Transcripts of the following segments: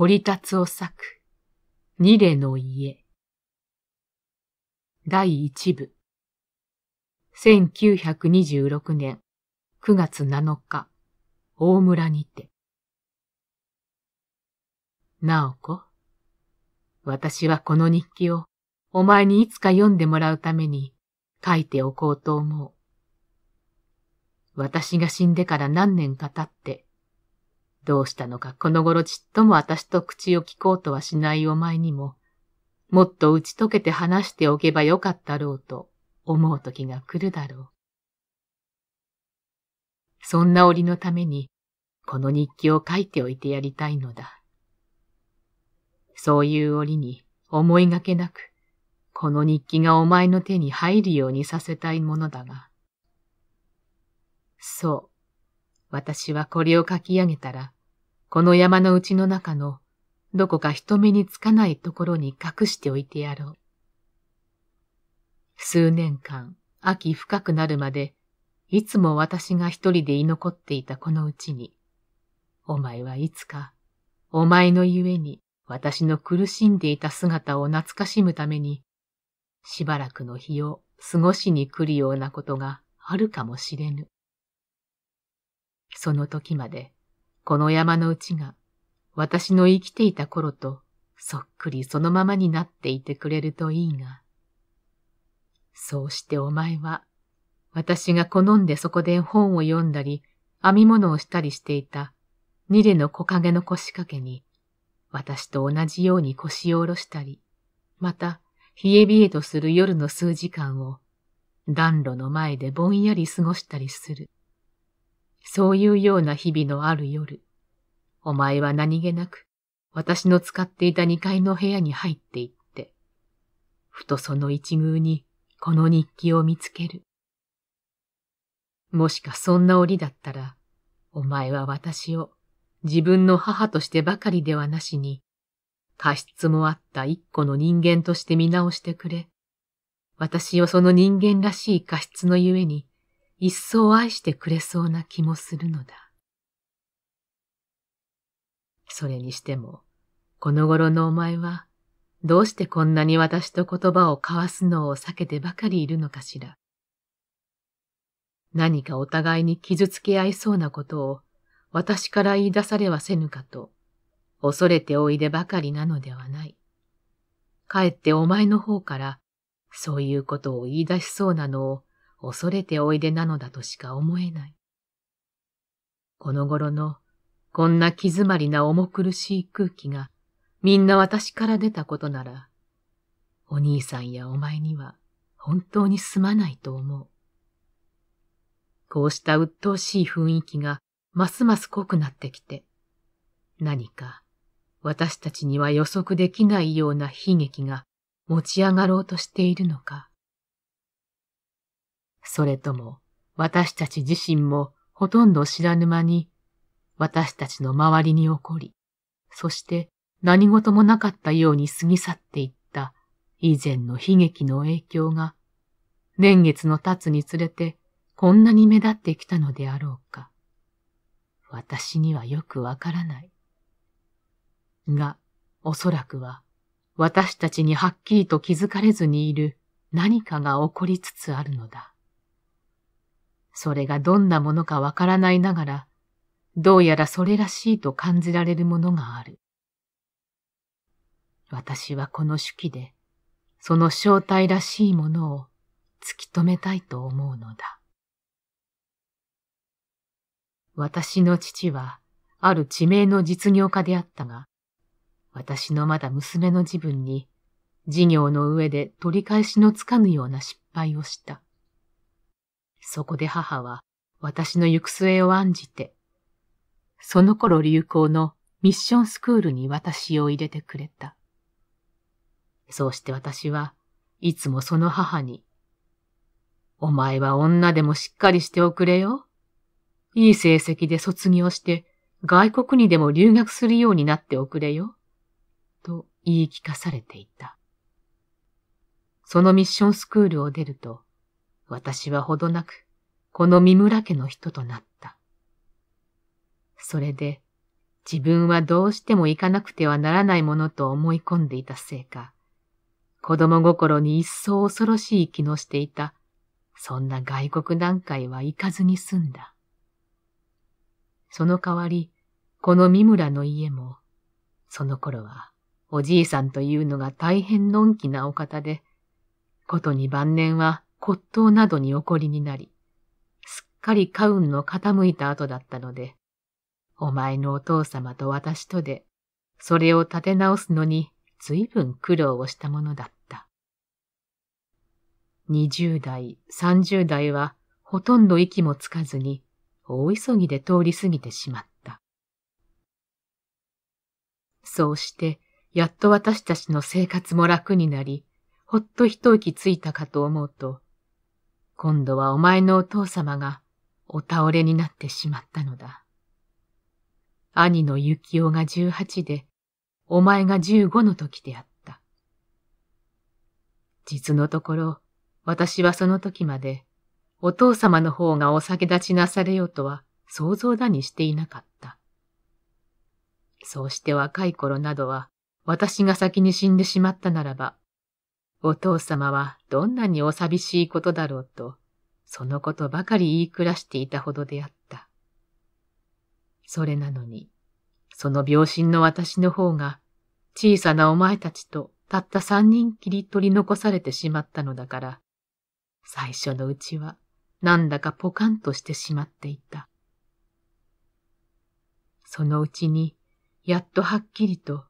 掘り立つを咲く、ニレの家。第一部。1926年9月7日、大村にて。なおこ、私はこの日記をお前にいつか読んでもらうために書いておこうと思う。私が死んでから何年か経って、どうしたのかこの頃ちっとも私と口を聞こうとはしないお前にも、もっと打ち解けて話しておけばよかったろうと思う時が来るだろう。そんな折のために、この日記を書いておいてやりたいのだ。そういう折に思いがけなく、この日記がお前の手に入るようにさせたいものだが。そう。私はこれを書き上げたら、この山のうちの中のどこか人目につかないところに隠しておいてやろう。数年間、秋深くなるまで、いつも私が一人で居残っていたこのうちに、お前はいつか、お前のゆえに私の苦しんでいた姿を懐かしむために、しばらくの日を過ごしに来るようなことがあるかもしれぬ。その時まで、この山の内が、私の生きていた頃と、そっくりそのままになっていてくれるといいが。そうしてお前は、私が好んでそこで本を読んだり、編み物をしたりしていた、ニレの木陰の腰掛けに、私と同じように腰を下ろしたり、また、冷え冷えとする夜の数時間を、暖炉の前でぼんやり過ごしたりする。そういうような日々のある夜、お前は何気なく私の使っていた二階の部屋に入っていって、ふとその一遇にこの日記を見つける。もしかそんな折だったら、お前は私を自分の母としてばかりではなしに、過失もあった一個の人間として見直してくれ。私をその人間らしい過失のゆえに、一層愛してくれそうな気もするのだ。それにしても、この頃のお前は、どうしてこんなに私と言葉を交わすのを避けてばかりいるのかしら。何かお互いに傷つけ合いそうなことを私から言い出されはせぬかと、恐れておいでばかりなのではない。かえってお前の方から、そういうことを言い出しそうなのを恐れておいでなのだとしか思えない。この頃のこんな気詰まりな重苦しい空気がみんな私から出たことなら、お兄さんやお前には本当にすまないと思う。こうした鬱陶しい雰囲気がますます濃くなってきて、何か私たちには予測できないような悲劇が持ち上がろうとしているのか。それとも私たち自身もほとんど知らぬ間に私たちの周りに起こり、そして何事もなかったように過ぎ去っていった以前の悲劇の影響が年月の経つにつれてこんなに目立ってきたのであろうか。私にはよくわからない。が、おそらくは私たちにはっきりと気づかれずにいる何かが起こりつつあるのだ。それがどんなものかわからないながら、どうやらそれらしいと感じられるものがある。私はこの手記で、その正体らしいものを突き止めたいと思うのだ。私の父は、ある地名の実業家であったが、私のまだ娘の自分に、事業の上で取り返しのつかぬような失敗をした。そこで母は私の行く末を案じて、その頃流行のミッションスクールに私を入れてくれた。そうして私はいつもその母に、お前は女でもしっかりしておくれよ。いい成績で卒業して外国にでも留学するようになっておくれよ。と言い聞かされていた。そのミッションスクールを出ると、私はほどなく、この三村家の人となった。それで、自分はどうしても行かなくてはならないものと思い込んでいたせいか、子供心に一層恐ろしい気のしていた、そんな外国段階は行かずに済んだ。その代わり、この三村の家も、その頃は、おじいさんというのが大変のんきなお方で、ことに晩年は骨董などに怒こりになり、すっかりカウンの傾いた後だったので、お前のお父様と私とで、それを立て直すのに随分苦労をしたものだった。二十代、三十代はほとんど息もつかずに、大急ぎで通り過ぎてしまった。そうして、やっと私たちの生活も楽になり、ほっと一息ついたかと思うと、今度はお前のお父様がお倒れになってしまったのだ。兄の幸男が十八で、お前が十五の時であった。実のところ、私はその時まで、お父様の方がお酒立ちなされようとは想像だにしていなかった。そうして若い頃などは、私が先に死んでしまったならば、お父様はどんなにお寂しいことだろうと、そのことばかり言い暮らしていたほどであった。それなのに、その病心の私の方が、小さなお前たちとたった三人きり取り残されてしまったのだから、最初のうちはなんだかポカンとしてしまっていた。そのうちに、やっとはっきりと、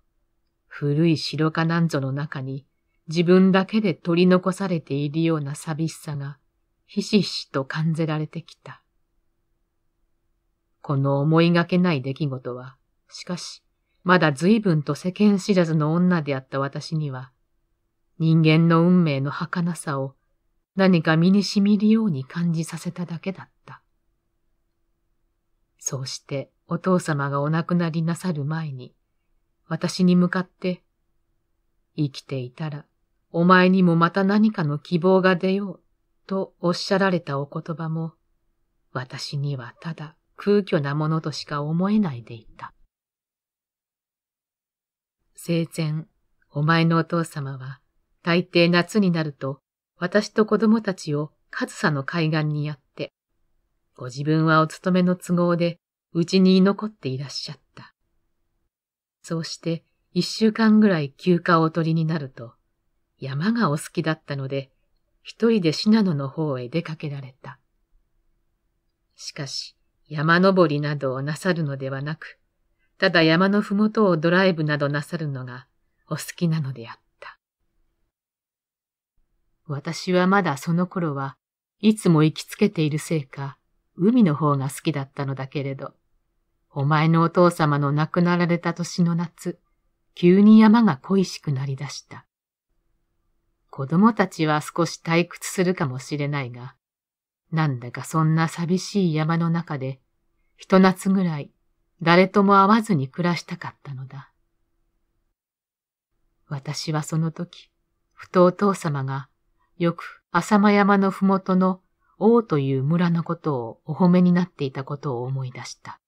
古い白かなんぞの中に、自分だけで取り残されているような寂しさがひしひしと感じられてきた。この思いがけない出来事は、しかし、まだ随分と世間知らずの女であった私には、人間の運命の儚さを何か身に染みるように感じさせただけだった。そうしてお父様がお亡くなりなさる前に、私に向かって、生きていたらお前にもまた何かの希望が出よう、とおっしゃられたお言葉も、私にはただ空虚なものとしか思えないでいた。生前、お前のお父様は、大抵夏になると、私と子供たちを上総の海岸にやって、ご自分はお勤めの都合で、うちに居残っていらっしゃった。そうして、一週間ぐらい休暇をお取りになると、山がお好きだったので、一人で信濃の方へ出かけられた。しかし、山登りなどをなさるのではなく、ただ山のふもとをドライブなどなさるのがお好きなのであった。私はまだその頃はいつも行きつけているせいか、海の方が好きだったのだけれど、お前のお父様の亡くなられた年の夏、急に山が恋しくなりだした。子供たちは少し退屈するかもしれないが、なんだかそんな寂しい山の中で、一夏ぐらい誰とも会わずに暮らしたかったのだ。私はその時、ふとお父様が、よく浅間山のふもとの王という村のことをお褒めになっていたことを思い出した。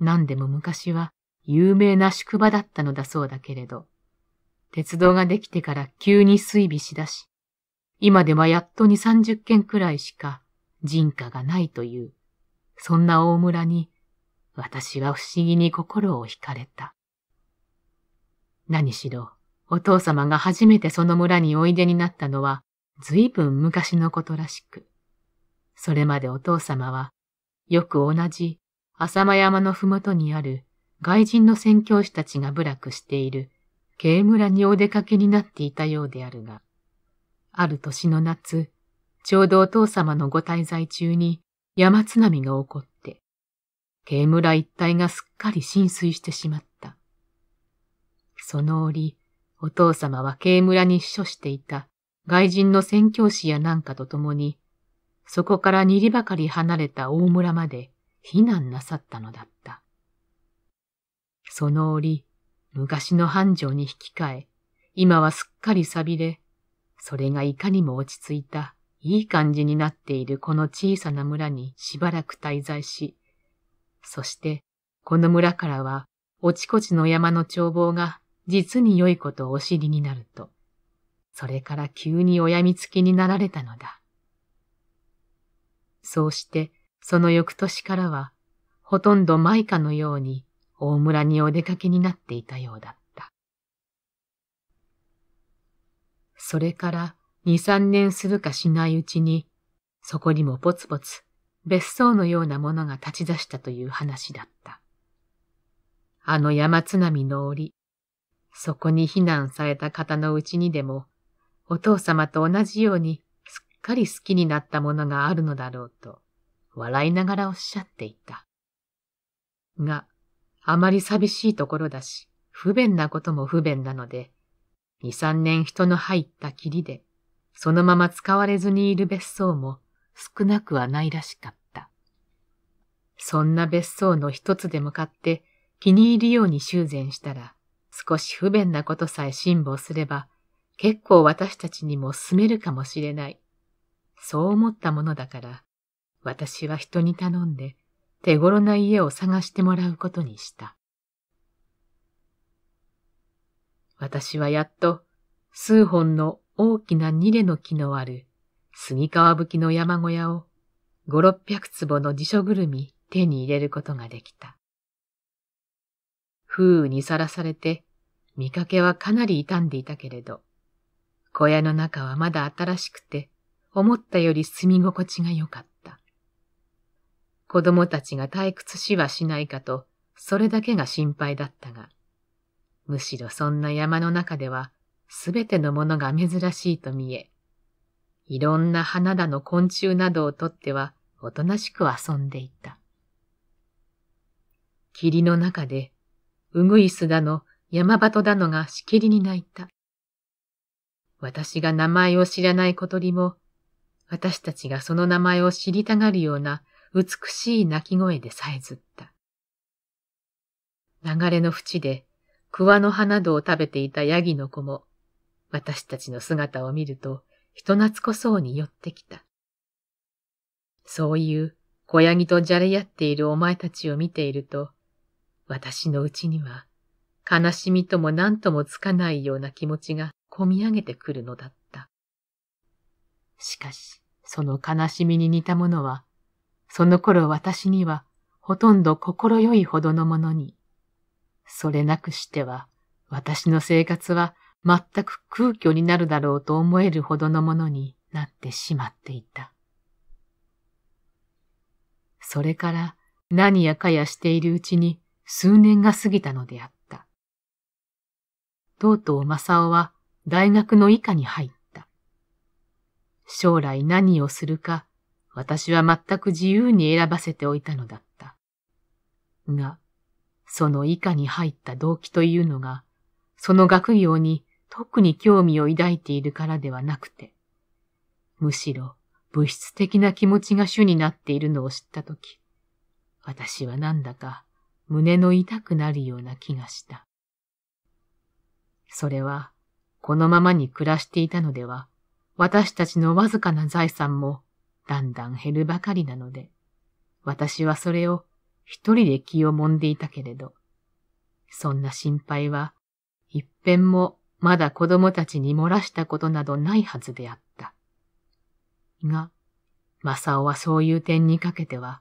何でも昔は有名な宿場だったのだそうだけれど、鉄道ができてから急に水尾しだし、今ではやっと二三十軒くらいしか人家がないという、そんな大村に、私は不思議に心を惹かれた。何しろ、お父様が初めてその村においでになったのは、ずいぶん昔のことらしく。それまでお父様は、よく同じ、浅間山のふもとにある外人の宣教師たちが部落している慶村にお出かけになっていたようであるが、ある年の夏、ちょうどお父様のご滞在中に山津波が起こって、慶村一帯がすっかり浸水してしまった。その折、お父様は慶村に秘書していた外人の宣教師やなんかと共に、そこから二里ばかり離れた大村まで避難なさったのだった。その折、昔の繁盛に引き換え、今はすっかり錆びれ、それがいかにも落ち着いた、いい感じになっているこの小さな村にしばらく滞在し、そしてこの村からは、おちこちの山の眺望が実に良いことをお知りになると、それから急にお病みつきになられたのだ。そうして、その翌年からは、ほとんどマイカのように大村にお出かけになっていたようだった。それから二三年するかしないうちに、そこにもぽつぽつ別荘のようなものが立ち出したという話だった。あの山津波の折、そこに避難された方のうちにでも、お父様と同じようにすっかり好きになったものがあるのだろうと、笑いながらおっしゃっていた。が、あまり寂しいところだし、不便なことも不便なので、二三年人の入ったきりで、そのまま使われずにいる別荘も少なくはないらしかった。そんな別荘の一つで向かって気に入るように修繕したら、少し不便なことさえ辛抱すれば、結構私たちにも住めるかもしれない。そう思ったものだから、私は人に頼んで、手頃な家を探してもらうことにした。私はやっと数本の大きなニレの木のある杉川吹の山小屋を五六百坪の辞書ぐるみ手に入れることができた。風雨にさらされて見かけはかなり傷んでいたけれど、小屋の中はまだ新しくて思ったより住み心地が良かった。子供たちが退屈しはしないかと、それだけが心配だったが、むしろそんな山の中では、すべてのものが珍しいと見え、いろんな花だの昆虫などをとっては、おとなしく遊んでいた。霧の中で、うぐいすだの、山鳩だのがしきりに泣いた。私が名前を知らない小鳥も、私たちがその名前を知りたがるような美しい鳴き声でさえずった。流れの淵で桑の葉などを食べていたヤギの子も、私たちの姿を見ると、人懐こそうに寄ってきた。そういう小ヤギとじゃれ合っているお前たちを見ていると、私のうちには悲しみとも何ともつかないような気持ちがこみ上げてくるのだった。しかし、その悲しみに似たものはその頃私にはほとんど心よいほどのものに、それなくしては私の生活は全く空虚になるだろうと思えるほどのものになってしまっていた。それから何やかやしているうちに数年が過ぎたのであった。とうとう正雄は大学の以下に入った。将来何をするか私は全く自由に選ばせておいたのだった。が、その以下に入った動機というのが、その学業に特に興味を抱いているからではなくて、むしろ物質的な気持ちが主になっているのを知ったとき、私はなんだか胸の痛くなるような気がした。それは、このままに暮らしていたのでは、私たちのわずかな財産もだんだん減るばかりなので、私はそれを一人で気をもんでいたけれど、そんな心配は一遍もまだ子供たちに漏らしたことなどないはずであった。が、マサオはそういう点にかけては、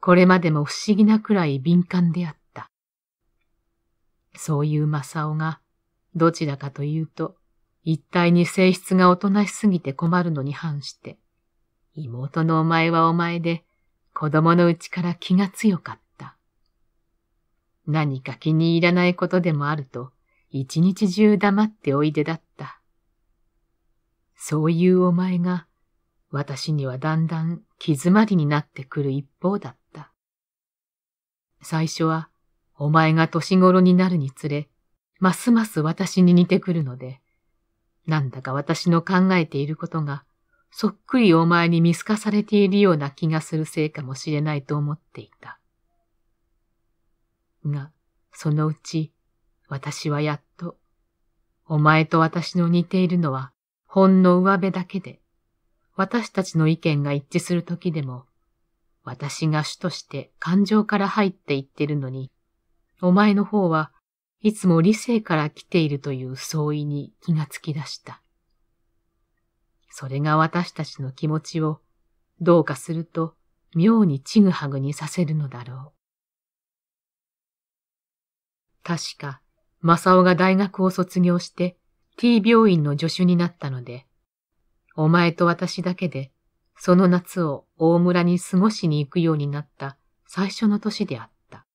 これまでも不思議なくらい敏感であった。そういうマサオが、どちらかというと、一体に性質がおとなしすぎて困るのに反して、妹のお前はお前で、子供のうちから気が強かった。何か気に入らないことでもあると、一日中黙っておいでだった。そういうお前が、私にはだんだん気詰まりになってくる一方だった。最初は、お前が年頃になるにつれ、ますます私に似てくるので、なんだか私の考えていることがそっくりお前に見透かされているような気がするせいかもしれないと思っていた。が、そのうち、私はやっと、お前と私の似ているのは、ほんの上辺だけで、私たちの意見が一致するときでも、私が主として感情から入っていってるのに、お前の方はいつも理性から来ているという相違に気がつき出した。それが私たちの気持ちを、どうかすると、妙にちぐはぐにさせるのだろう。確か、正雄が大学を卒業して、T 病院の助手になったので、お前と私だけで、その夏を大村に過ごしに行くようになった最初の年であった。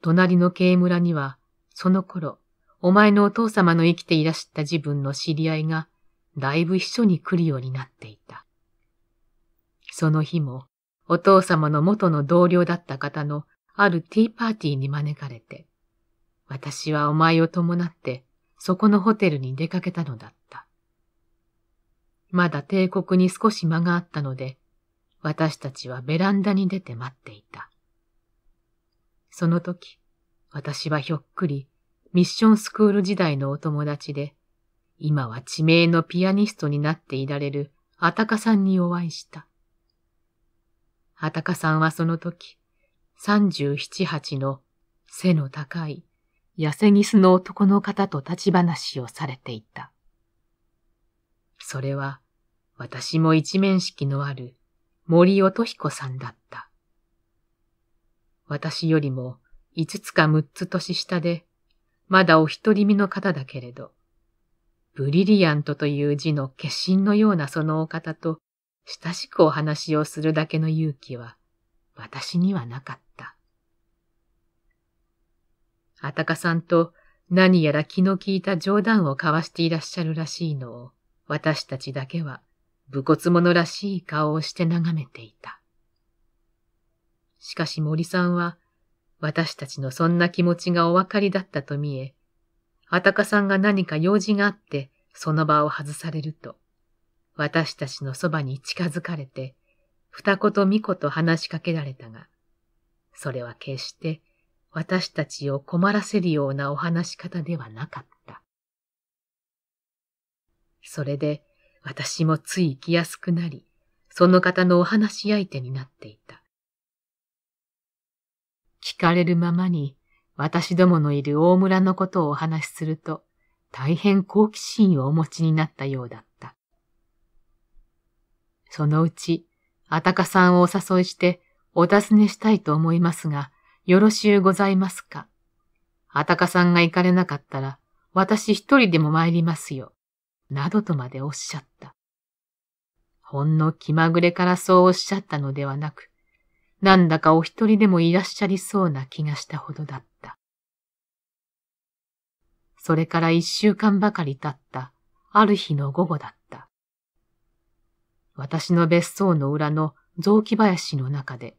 隣の軽村には、その頃、お前のお父様の生きていらした自分の知り合いがだいぶ秘書に来るようになっていた。その日も、お父様の元の同僚だった方のあるティーパーティーに招かれて、私はお前を伴ってそこのホテルに出かけたのだった。まだ帝国に少し間があったので、私たちはベランダに出て待っていた。その時、私はひょっくりミッションスクール時代のお友達で、今は地名のピアニストになっていられるあたかさんにお会いした。あたかさんはその時、三十七八の背の高い、痩せギスの男の方と立ち話をされていた。それは、私も一面識のある森音彦さんだった。私よりも五つか六つ年下で、まだお一人身の方だけれど、ブリリアントという字の化身のようなそのお方と親しくお話をするだけの勇気は私にはなかった。あたかさんと何やら気の利いた冗談を交わしていらっしゃるらしいのを私たちだけは武骨者らしい顔をして眺めていた。しかし森さんは私たちのそんな気持ちがお分かりだったと見え、あたかさんが何か用事があって、その場を外されると、私たちのそばに近づかれて、二子と三子と話しかけられたが、それは決して私たちを困らせるようなお話し方ではなかった。それで私もつい行きやすくなり、その方のお話し相手になっていた。聞かれるままに私どものいる大村のことをお話しすると、大変好奇心をお持ちになったようだった。そのうち、あたかさんをお誘いして、お尋ねしたいと思いますが、よろしゅうございますか。あたかさんが行かれなかったら、私一人でも参りますよ。などとまでおっしゃった。ほんの気まぐれからそうおっしゃったのではなく、なんだかお一人でもいらっしゃりそうな気がしたほどだった。それから一週間ばかり経った、ある日の午後だった。私の別荘の裏の雑木林の中で、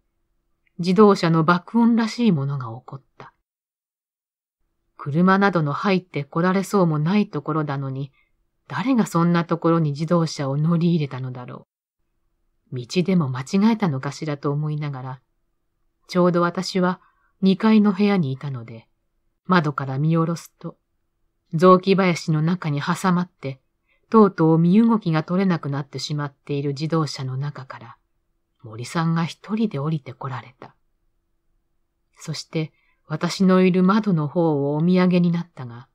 自動車の爆音らしいものが起こった。車などの入って来られそうもないところなのに、誰がそんなところに自動車を乗り入れたのだろう。道でも間違えたのかしらと思いながら、ちょうど私は2階の部屋にいたので、窓から見下ろすと、雑木林の中に挟まって、とうとう身動きが取れなくなってしまっている自動車の中から、森さんが一人で降りてこられた。そして私のいる窓の方をお土産になったが、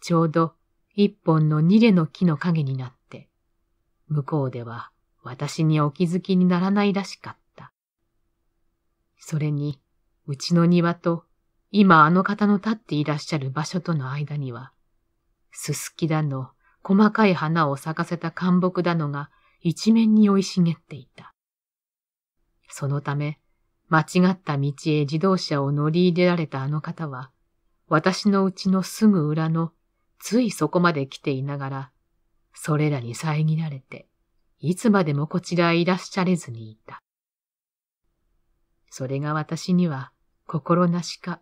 ちょうど一本のニレの木の陰になって、向こうでは私にお気づきにならないらしかった。それに、うちの庭と今あの方の立っていらっしゃる場所との間には、すすきだの、細かい花を咲かせた寒木だのが一面に生い茂っていた。そのため、間違った道へ自動車を乗り入れられたあの方は、私のうちのすぐ裏の、ついそこまで来ていながら、それらに遮られて、いつまでもこちらへいらっしゃれずにいた。それが私には心なしか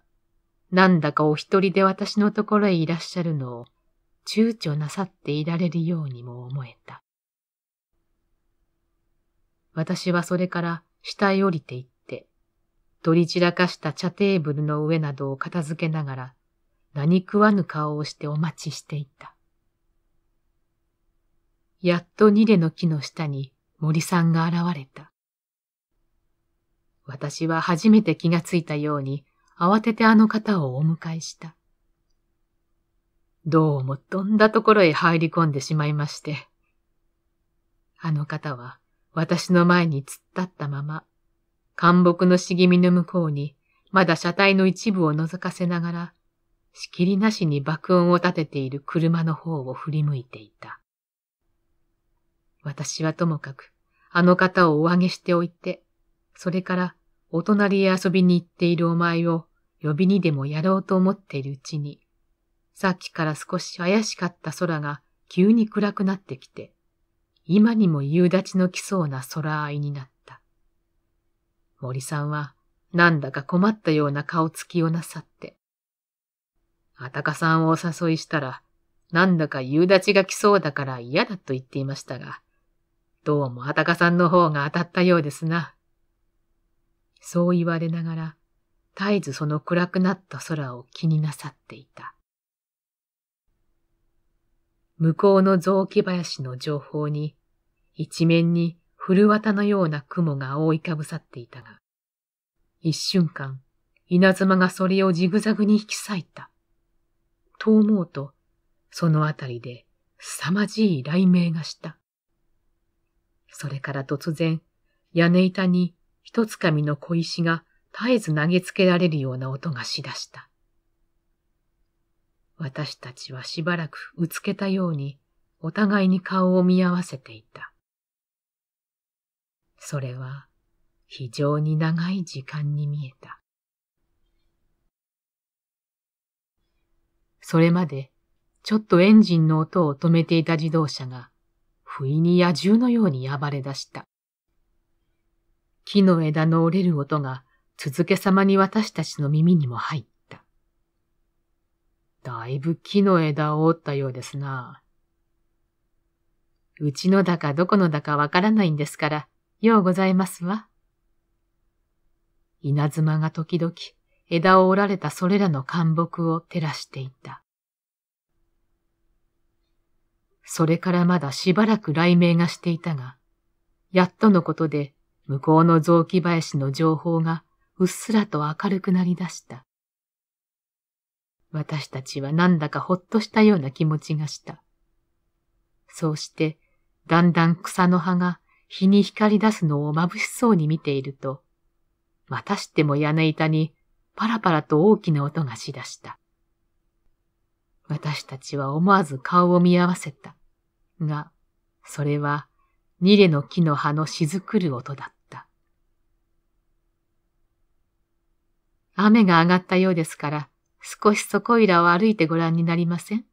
なんだかお一人で私のところへいらっしゃるのを躊躇なさっていられるようにも思えた。私はそれから下へ降りて行って、取り散らかした茶テーブルの上などを片付けながら、何食わぬ顔をしてお待ちしていた。やっとニレの木の下に森さんが現れた。私は初めて気がついたように、慌ててあの方をお迎えした。どうもどんだところへ入り込んでしまいまして。あの方は私の前に突っ立ったまま、干木の茂みの向こうにまだ車体の一部を覗かせながら、しきりなしに爆音を立てている車の方を振り向いていた。私はともかく、あの方をお上げしておいて、それからお隣へ遊びに行っているお前を呼びにでもやろうと思っているうちに、さっきから少し怪しかった空が急に暗くなってきて、今にも夕立の来そうな空合いになった。森さんはなんだか困ったような顔つきをなさって、あたかさんをお誘いしたら、なんだか夕立が来そうだから嫌だと言っていましたが、どうもあたかさんの方が当たったようですな。そう言われながら、絶えずその暗くなった空を気になさっていた。向こうの雑木林の情報に、一面に古綿のような雲が覆いかぶさっていたが、一瞬間、稲妻がそれをジグザグに引き裂いた。と思うと、そのあたりで凄まじい雷鳴がした。それから突然、屋根板に一つかみの小石が絶えず投げつけられるような音がしだした。私たちはしばらくうつけたようにお互いに顔を見合わせていた。それは非常に長い時間に見えた。それまでちょっとエンジンの音を止めていた自動車が不意に野獣のように暴れ出した。木の枝の折れる音が続けさまに私たちの耳にも入った。だいぶ木の枝を折ったようですな。うちのだかどこのだかわからないんですから、ようございますわ。稲妻が時々枝を折られたそれらの干木を照らしていた。それからまだしばらく雷鳴がしていたが、やっとのことで向こうの雑木林の情報がうっすらと明るくなり出した。私たちはなんだかほっとしたような気持ちがした。そうして、だんだん草の葉が日に光り出すのを眩しそうに見ていると、またしても屋根板にパラパラと大きな音がしだした。私たちは思わず顔を見合わせた。が、それは、ニレの木の葉のしずくる音だった。雨が上がったようですから、少しそこいらを歩いてご覧になりません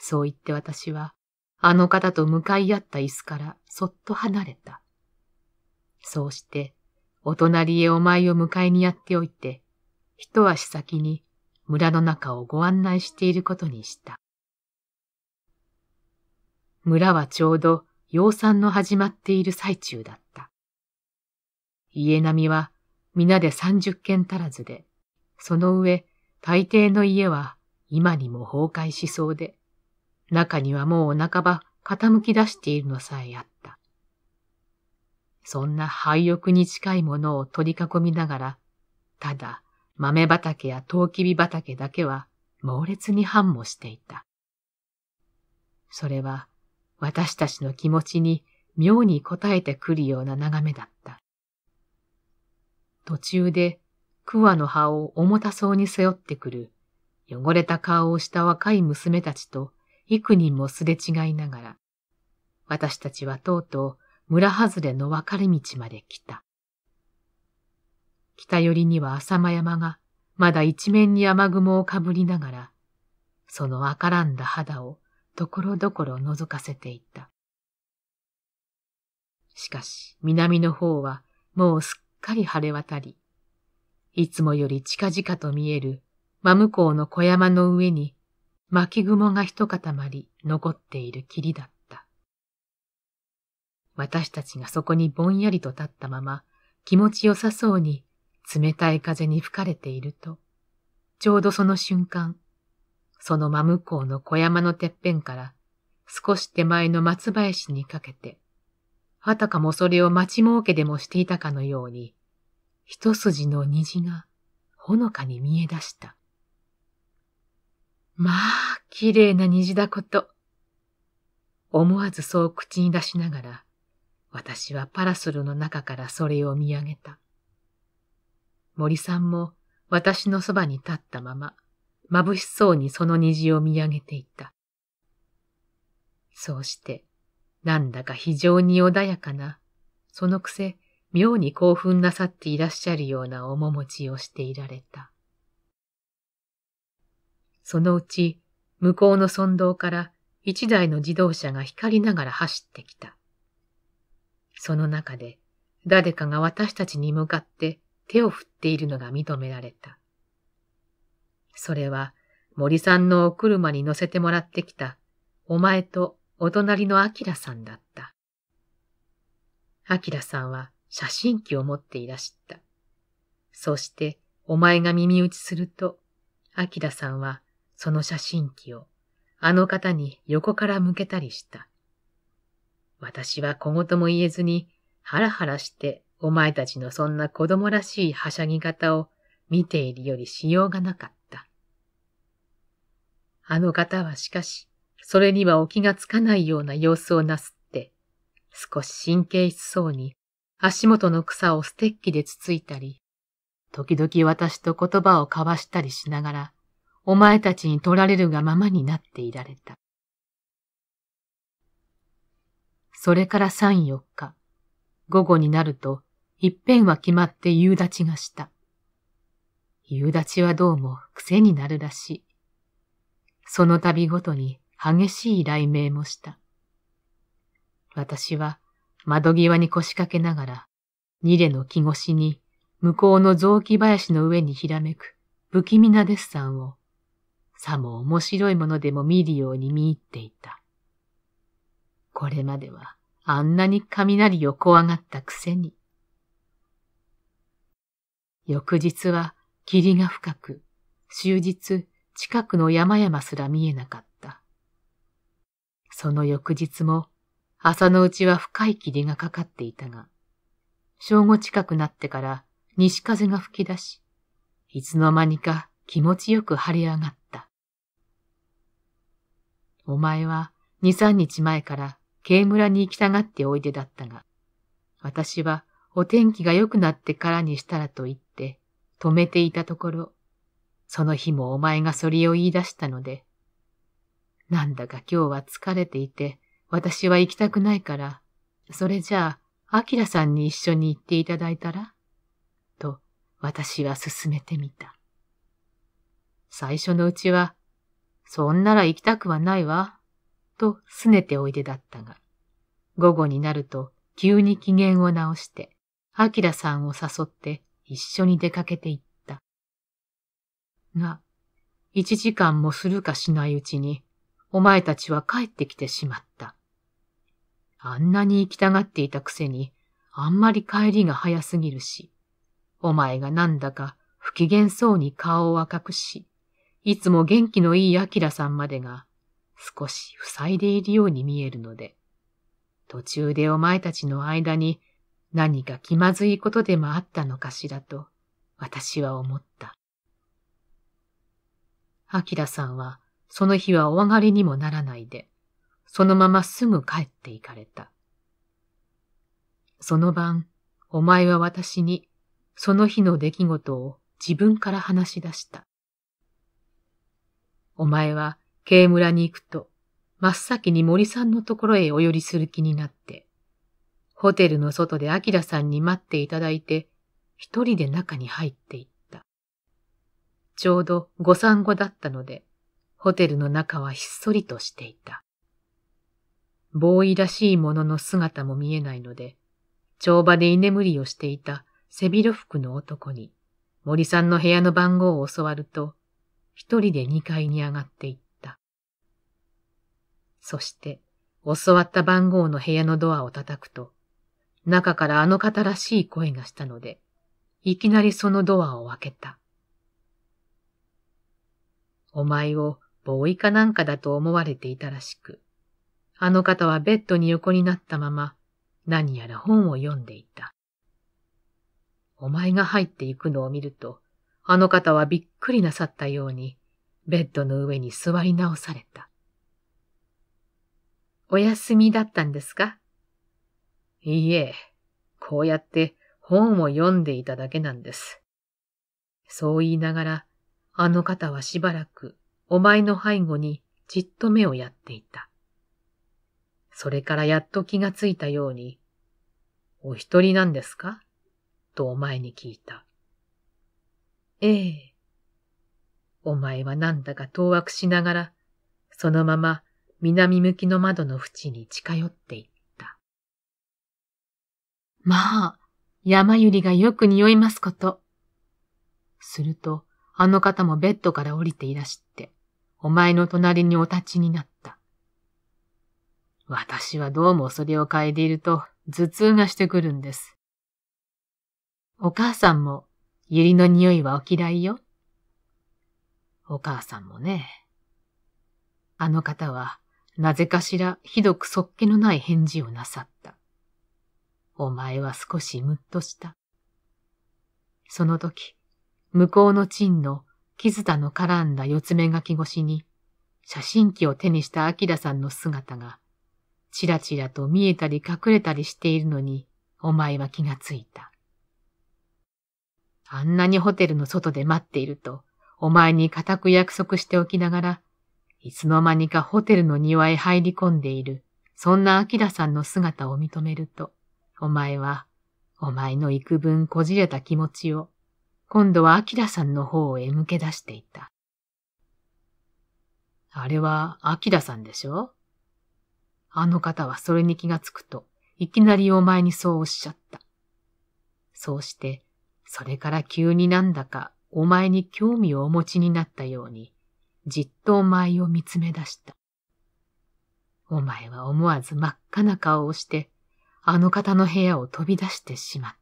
そう言って私は、あの方と向かい合った椅子からそっと離れた。そうして、お隣へお前を迎えにやっておいて、一足先に村の中をご案内していることにした。村はちょうど養蚕の始まっている最中だった。家並みは皆で三十軒足らずで、その上、大抵の家は今にも崩壊しそうで、中にはもう半ば傾き出しているのさえあった。そんな廃屋に近いものを取り囲みながら、ただ豆畑やトウキビ畑だけは猛烈に繁茂していた。それは私たちの気持ちに妙に応えてくるような眺めだった。途中で桑の葉を重たそうに背負ってくる汚れた顔をした若い娘たちと幾人もすれ違いながら、私たちはとうとう村外れの分かれ道まで来た。北寄りには浅間山がまだ一面に雨雲をかぶりながら、その赤らんだ肌をところどころ覗かせていた。しかし南の方はもうすっかり晴れ渡り、いつもより近々と見える真向こうの小山の上に巻雲が一塊残っている霧だった。私たちがそこにぼんやりと立ったまま気持ちよさそうに冷たい風に吹かれていると、ちょうどその瞬間、その真向こうの小山のてっぺんから少し手前の松林にかけてあたかもそれを待ち儲けでもしていたかのように、一筋の虹がほのかに見え出した。まあ、綺麗な虹だこと。思わずそう口に出しながら、私はパラソルの中からそれを見上げた。森さんも私のそばに立ったまま、眩しそうにその虹を見上げていた。そうして、なんだか非常に穏やかな、そのくせ妙に興奮なさっていらっしゃるような面持ちをしていられた。そのうち向こうの村道から一台の自動車が光りながら走ってきた。その中で誰かが私たちに向かって手を振っているのが認められた。それは森さんのお車に乗せてもらってきたお前とお隣のアキラさんだった。アキラさんは写真機を持っていらした。そしてお前が耳打ちすると、アキラさんはその写真機をあの方に横から向けたりした。私は小言も言えずにハラハラしてお前たちのそんな子供らしいはしゃぎ方を見ているよりしようがなかった。あの方はしかしそれにはお気がつかないような様子をなすって、少し神経質そうに足元の草をステッキでつついたり、時々私と言葉を交わしたりしながら、お前たちに取られるがままになっていられた。それから三四日、午後になると、一遍は決まって夕立ちがした。夕立ちはどうも癖になるらしい。その度ごとに激しい雷鳴もした。私は窓際に腰掛けながら、ニレの木越しに向こうの雑木林の上にひらめく不気味なデッサンを、さも面白いものでも見るように見入っていた。これまではあんなに雷を怖がったくせに。翌日は霧が深く、終日近くの山々すら見えなかった。その翌日も朝のうちは深い霧がかかっていたが、正午近くなってから西風が吹き出し、いつの間にか気持ちよく晴れ上がった。お前は二三日前から軽村に行きたがっておいでだったが、私はお天気が良くなってからにしたらと言って止めていたところ、その日もお前がそれを言い出したので、なんだか今日は疲れていて、私は行きたくないから、それじゃあ、アキラさんに一緒に行っていただいたらと、私は勧めてみた。最初のうちは、そんなら行きたくはないわ、と拗ねておいでだったが、午後になると急に機嫌を直して、アキラさんを誘って一緒に出かけていった。が、一時間もするかしないうちに、お前たちは帰ってきてしまった。あんなに行きたがっていたくせに、あんまり帰りが早すぎるし、お前がなんだか不機嫌そうに顔を赤くし、いつも元気のいいアキラさんまでが少し塞いでいるように見えるので、途中でお前たちの間に何か気まずいことでもあったのかしらと私は思った。アキラさんはその日はお上がりにもならないで、そのまますぐ帰って行かれた。その晩、お前は私に、その日の出来事を自分から話し出した。お前は、軽村に行くと、真っ先に森さんのところへお寄りする気になって、ホテルの外で明さんに待っていただいて、一人で中に入っていった。ちょうどご産後だったので、ホテルの中はひっそりとしていた。ボーイらしいものの姿も見えないので、帳場で居眠りをしていた背広服の男に森さんの部屋の番号を教わると、一人で二階に上がっていった。そして、教わった番号の部屋のドアを叩くと、中からあの方らしい声がしたので、いきなりそのドアを開けた。お前をボーイかなんかだと思われていたらしく、あの方はベッドに横になったまま、何やら本を読んでいた。お前が入っていくのを見ると、あの方はびっくりなさったように、ベッドの上に座り直された。お休みだったんですかいいえ、こうやって本を読んでいただけなんです。そう言いながら、あの方はしばらくお前の背後にじっと目をやっていた。それからやっと気がついたように、お一人なんですかとお前に聞いた。ええ。お前はなんだか当惑しながら、そのまま南向きの窓の縁に近寄っていった。まあ、山ゆりがよく匂いますこと。すると、あの方もベッドから降りていらした。お前の隣にお立ちになった。私はどうもそれを嗅いでいると頭痛がしてくるんです。お母さんもユリの匂いはお嫌いよ。お母さんもね。あの方はなぜかしらひどくそっけのない返事をなさった。お前は少しむっとした。その時、向こうのチのキズタの絡んだ四つ目書き越しに、写真機を手にしたアキラさんの姿が、ちらちらと見えたり隠れたりしているのに、お前は気がついた。あんなにホテルの外で待っていると、お前に固く約束しておきながら、いつの間にかホテルの庭へ入り込んでいる、そんなアキラさんの姿を認めると、お前は、お前の幾分こじれた気持ちを今度は明さんの方へ向け出していた。あれは明さんでしょあの方はそれに気がつくと、いきなりお前にそうおっしゃった。そうして、それから急になんだかお前に興味をお持ちになったように、じっとお前を見つめ出した。お前は思わず真っ赤な顔をして、あの方の部屋を飛び出してしまった。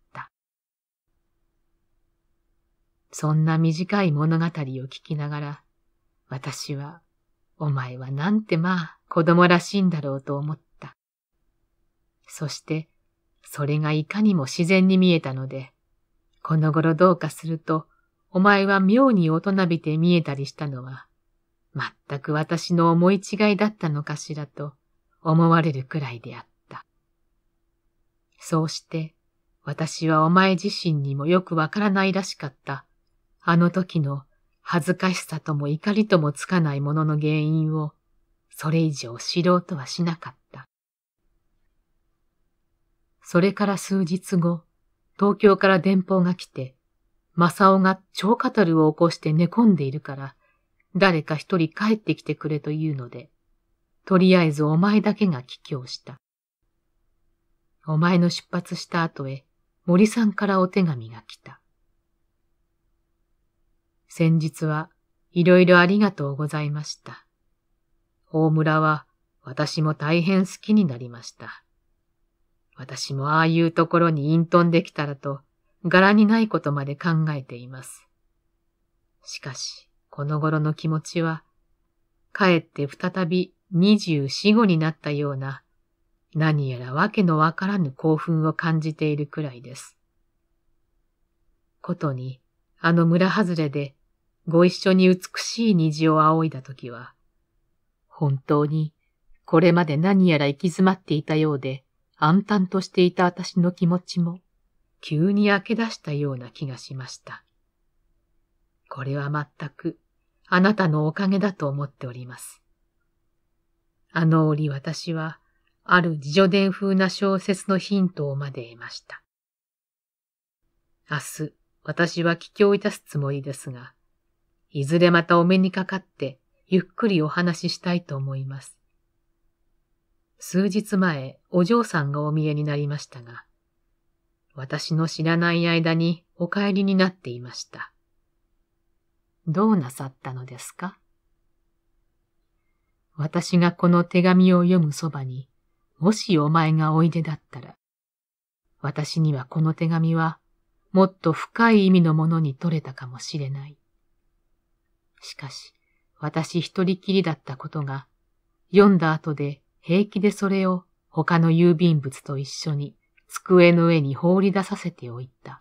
そんな短い物語を聞きながら、私は、お前はなんてまあ子供らしいんだろうと思った。そして、それがいかにも自然に見えたので、この頃どうかすると、お前は妙に大人びて見えたりしたのは、全く私の思い違いだったのかしらと思われるくらいであった。そうして、私はお前自身にもよくわからないらしかったあの時の恥ずかしさとも怒りともつかないものの原因を、それ以上知ろうとはしなかった。それから数日後、東京から電報が来て、正雄が超カタルを起こして寝込んでいるから、誰か一人帰ってきてくれというので、とりあえずお前だけが帰郷した。お前の出発した後へ、森さんからお手紙が来た。先日はいろいろありがとうございました。大村は私も大変好きになりました。私もああいうところに隠遁できたらと、柄にないことまで考えています。しかし、この頃の気持ちは、かえって再び二十四五になったような、何やらわけのわからぬ興奮を感じているくらいです。ことに、あの村外れでご一緒に美しい虹を仰いだ時は、本当にこれまで何やら行き詰まっていたようで、暗淡としていた私の気持ちも、急に明け出したような気がしました。これは全く、あなたのおかげだと思っております。あの折私は、ある自叙伝風な小説のヒントをまで得ました。明日、私は帰郷いたすつもりですが、いずれまたお目にかかって、ゆっくりお話ししたいと思います。数日前、お嬢さんがお見えになりましたが、私の知らない間にお帰りになっていました。どうなさったのですか私がこの手紙を読むそばに、もしお前がおいでだったら、私にはこの手紙はもっと深い意味のものに取れたかもしれない。しかし、私一人きりだったことが、読んだ後で平気でそれを他の郵便物と一緒に机の上に放り出させておいた。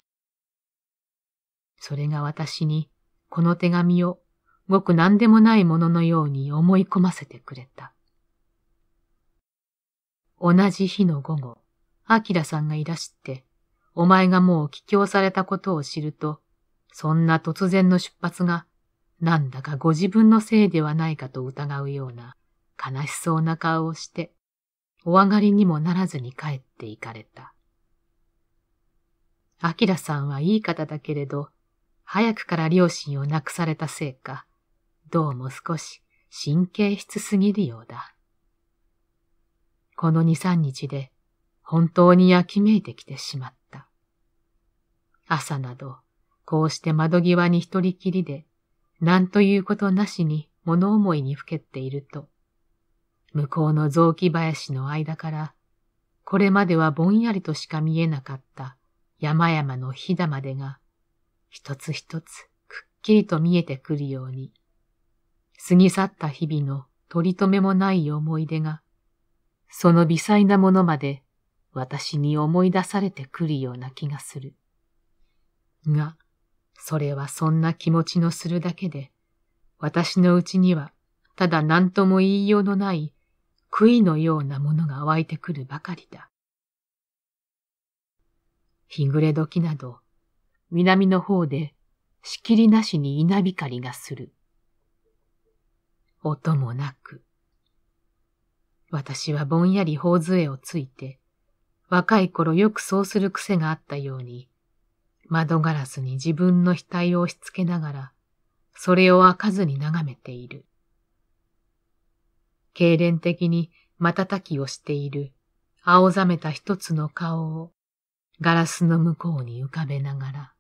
それが私にこの手紙をごく何でもないもののように思い込ませてくれた。同じ日の午後、アキラさんがいらして、お前がもう帰郷されたことを知ると、そんな突然の出発がなんだかご自分のせいではないかと疑うような悲しそうな顔をして、お上がりにもならずに帰って行かれた。明さんはいい方だけれど、早くから両親を亡くされたせいか、どうも少し神経質すぎるようだ。この二三日で本当にやきめいてきてしまった。朝など、こうして窓際に一人きりで何ということなしに物思いにふけっていると、向こうの雑木林の間から、これまではぼんやりとしか見えなかった山々のひだまでが、一つ一つくっきりと見えてくるように、過ぎ去った日々の取り留めもない思い出が、その微細なものまで私に思い出されてくるような気がする。が、それはそんな気持ちのするだけで、私のうちにはただ何とも言いようのない杭のようなものが湧いてくるばかりだ。日暮れ時など、南の方でしきりなしに稲光がする。音もなく。私はぼんやり頬杖をついて、若い頃よくそうする癖があったように、窓ガラスに自分の額を押し付けながら、それを開かずに眺めている。痙攣的に瞬きをしている青ざめた一つの顔をガラスの向こうに浮かべながら。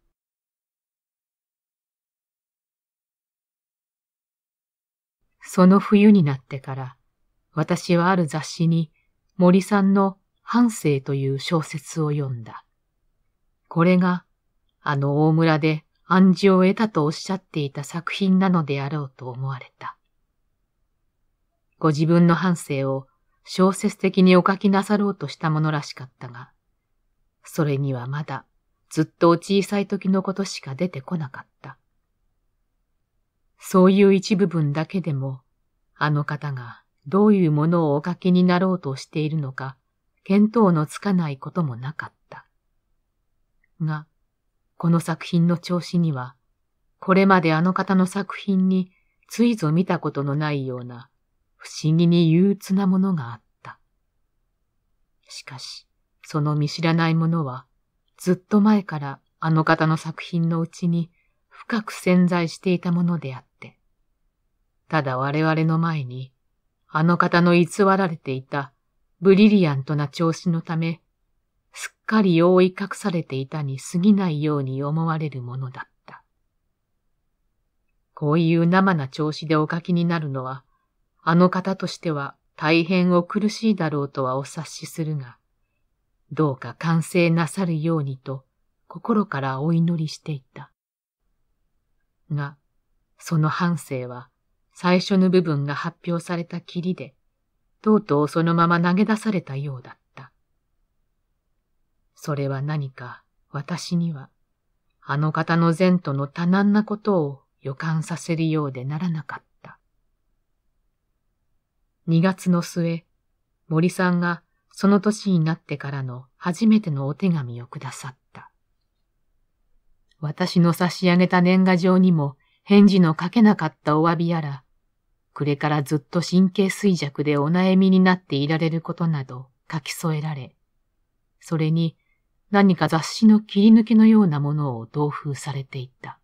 その冬になってから、私はある雑誌に森さんの半生という小説を読んだ。これがあの大村で暗示を得たとおっしゃっていた作品なのであろうと思われた。ご自分の反省を小説的にお書きなさろうとしたものらしかったが、それにはまだずっとお小さい時のことしか出てこなかった。そういう一部分だけでも、あの方がどういうものをお書きになろうとしているのか、見当のつかないこともなかった。が、この作品の調子には、これまであの方の作品についぞ見たことのないような不思議に憂鬱なものがあった。しかし、その見知らないものは、ずっと前からあの方の作品のうちに深く潜在していたものであって、ただ我々の前に、あの方の偽られていたブリリアントな調子のため、すっかり覆い隠されていたに過ぎないように思われるものだった。こういう生な調子でお書きになるのは、あの方としては大変お苦しいだろうとはお察しするが、どうか完成なさるようにと心からお祈りしていた。が、その半生は最初の部分が発表されたきりで、とうとうそのまま投げ出されたようだった。それは何か私には、あの方の前途の多難なことを予感させるようでならなかった。2月の末、森さんがその年になってからの初めてのお手紙をくださった。私の差し上げた年賀状にも返事の書けなかったお詫びやら、暮れからずっと神経衰弱でお悩みになっていられることなど書き添えられ、それに何か雑誌の切り抜けのようなものを同封されていた。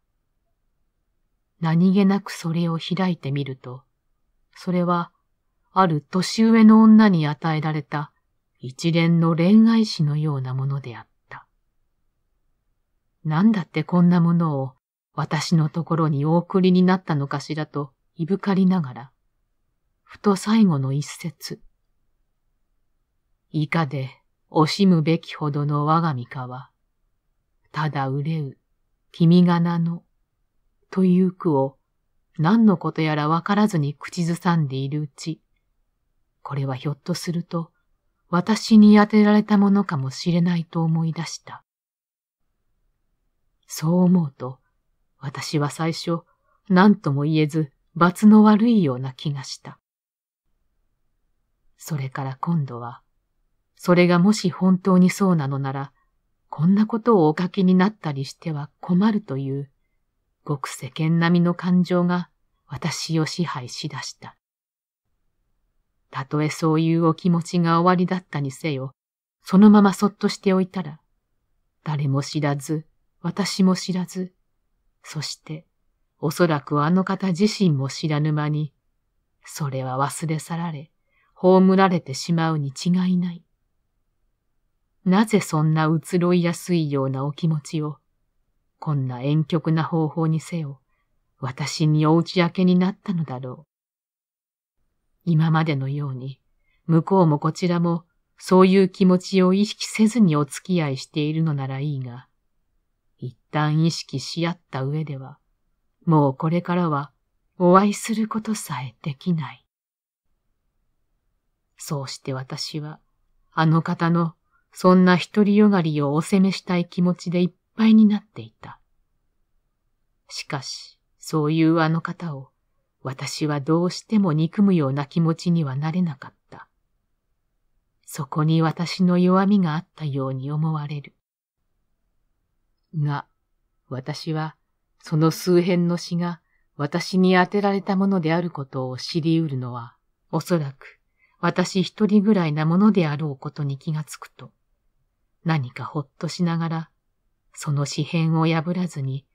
何気なくそれを開いてみると、それは、ある年上の女に与えられた一連の恋愛史のようなものであった。なんだってこんなものを私のところにお送りになったのかしらといぶかりながら、ふと最後の一節。いかで惜しむべきほどの我が身かは、ただ憂う、君が名の、という句を何のことやらわからずに口ずさんでいるうち、これはひょっとすると私に当てられたものかもしれないと思い出した。そう思うと、私は最初、何とも言えず、罰の悪いような気がした。それから今度は、それがもし本当にそうなのなら、こんなことをお書きになったりしては困るという、ごく世間並みの感情が私を支配しだした。たとえそういうお気持ちが終わりだったにせよ、そのままそっとしておいたら、誰も知らず、私も知らず、そして、おそらくあの方自身も知らぬ間に、それは忘れ去られ、葬られてしまうに違いない。なぜそんな移ろいやすいようなお気持ちを、こんな遠曲な方法にせよ、私にお打ち明けになったのだろう。今までのように、向こうもこちらも、そういう気持ちを意識せずにお付き合いしているのならいいが、一旦意識し合った上では、もうこれからはお会いすることさえできない。そうして私は、あの方のそんな独りよがりをお責めしたい気持ちでいっぱいになっていた。しかし、そういうあの方を、私はどうしても憎むような気持ちにはなれなかった。そこに私の弱みがあったように思われる。が、私は、その数編の詩が私に当てられたものであることを知り得るのは、おそらく私一人ぐらいなものであろうことに気がつくと、何かほっとしながら、その紙片を破らずに、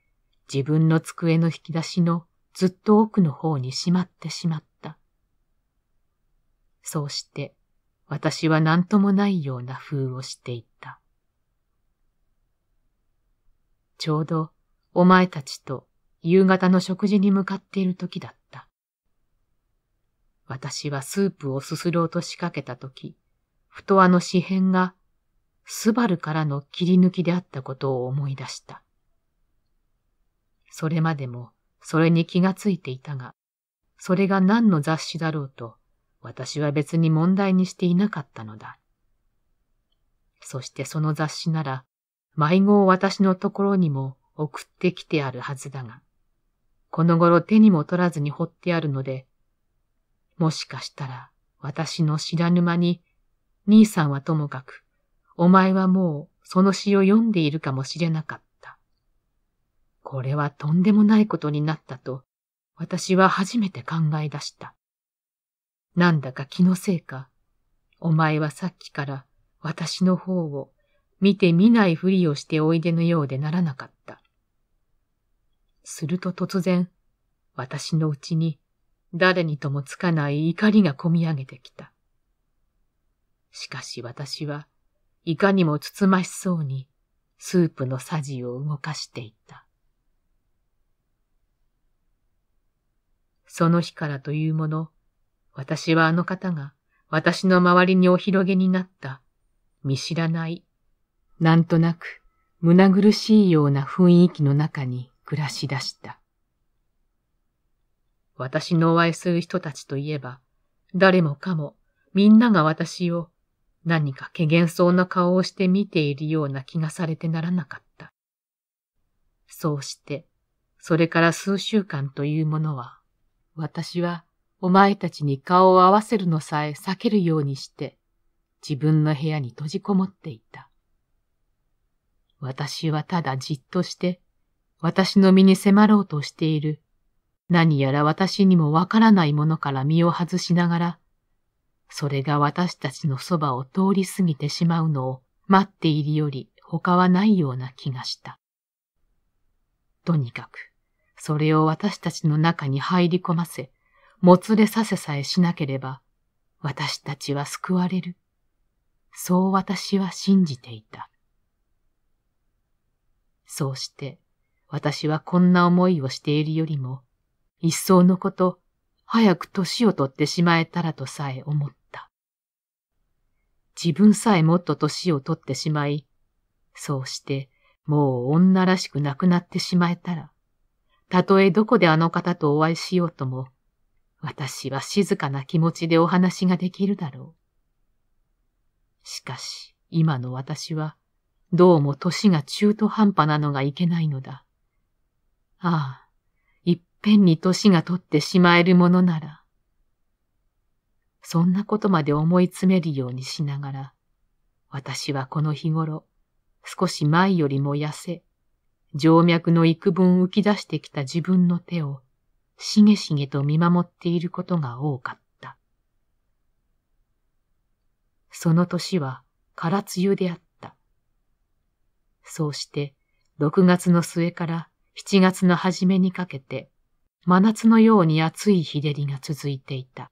自分の机の引き出しのずっと奥の方にしまってしまった。そうして、私は何ともないような風をしていた。ちょうど、お前たちと夕方の食事に向かっている時だった。私はスープをすすろうと仕掛けた時、ふとあの紙片がスバルからの切り抜きであったことを思い出した。それまでもそれに気がついていたが、それが何の雑誌だろうと、私は別に問題にしていなかったのだ。そしてその雑誌なら、迷子を私のところにも送ってきてあるはずだが、この頃手にも取らずに掘ってあるので、もしかしたら私の知らぬ間に、兄さんはともかく、お前はもうその詩を読んでいるかもしれなかった。これはとんでもないことになったと、私は初めて考え出した。なんだか気のせいか、お前はさっきから私の方を見て見ないふりをしておいでのようでならなかった。すると突然、私のうちに誰にともつかない怒りがこみ上げてきた。しかし私はいかにもつつましそうにスープのさじを動かしていた。その日からというもの、私はあの方が私の周りにお広げになった見知らない、なんとなく胸苦しいような雰囲気の中に暮らし出した。私のお会いする人たちといえば、誰もかもみんなが私を何かけげそうな顔をして見ているような気がされてならなかった。そうして、それから数週間というものは、私はお前たちに顔を合わせるのさえ避けるようにして、自分の部屋に閉じこもっていた。私はただじっとして、私の身に迫ろうとしている、何やら私にもわからないものから身を外しながら、それが私たちのそばを通り過ぎてしまうのを待っているより他はないような気がした。とにかく、それを私たちの中に入り込ませ、もつれさせさえしなければ、私たちは救われる。そう私は信じていた。そうして、私はこんな思いをしているよりも、一層のこと、早く年をとってしまえたらとさえ思った。自分さえもっと年を取ってしまい、そうしてもう女らしくなくなってしまえたら、たとえどこであの方とお会いしようとも、私は静かな気持ちでお話ができるだろう。しかし、今の私は、どうも歳が中途半端なのがいけないのだ。ああ、いっぺんに歳が取ってしまえるものなら。そんなことまで思い詰めるようにしながら、私はこの日頃、少し前よりも痩せ、静脈の幾分浮き出してきた自分の手を、しげしげと見守っていることが多かった。その年は、空梅雨であった。そうして、6月の末から7月の初めにかけて、真夏のように暑い日照りが続いていた。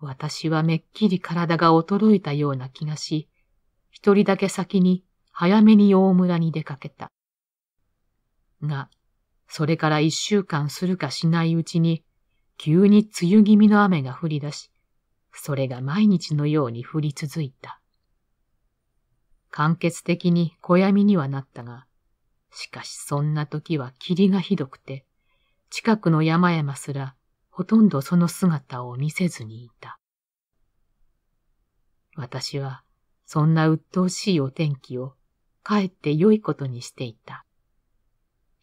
私はめっきり体が衰えたような気がし、一人だけ先に早めに大村に出かけた。が、それから一週間するかしないうちに、急に梅雨気味の雨が降り出し、それが毎日のように降り続いた。間欠的に小闇にはなったが、しかしそんな時は霧がひどくて、近くの山々すらほとんどその姿を見せずにいた。私はそんな鬱陶しいお天気をかえって良いことにしていた。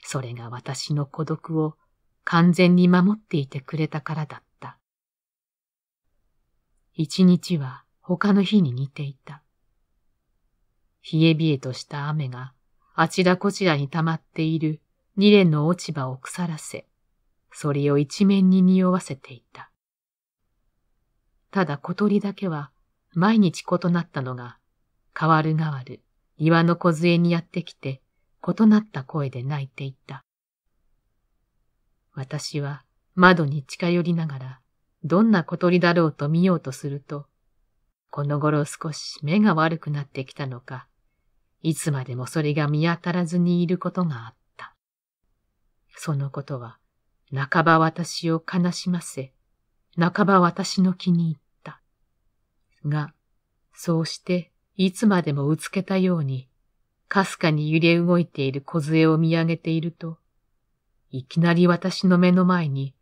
それが私の孤独を完全に守っていてくれたからだった。一日は他の日に似ていた。冷え冷えとした雨があちらこちらに溜まっている二連の落ち葉を腐らせ、それを一面に匂わせていた。ただ小鳥だけは毎日異なったのが、変わる変わる岩の梢にやってきて異なった声で泣いていた。私は窓に近寄りながら、どんな小鳥だろうと見ようとすると、この頃少し目が悪くなってきたのか、いつまでもそれが見当たらずにいることがあった。そのことは、半ば私を悲しませ、半ば私の気に入った。が、そうしていつまでもうつけたように、かすかに揺れ動いている梢を見上げていると、いきなり私の目の前に、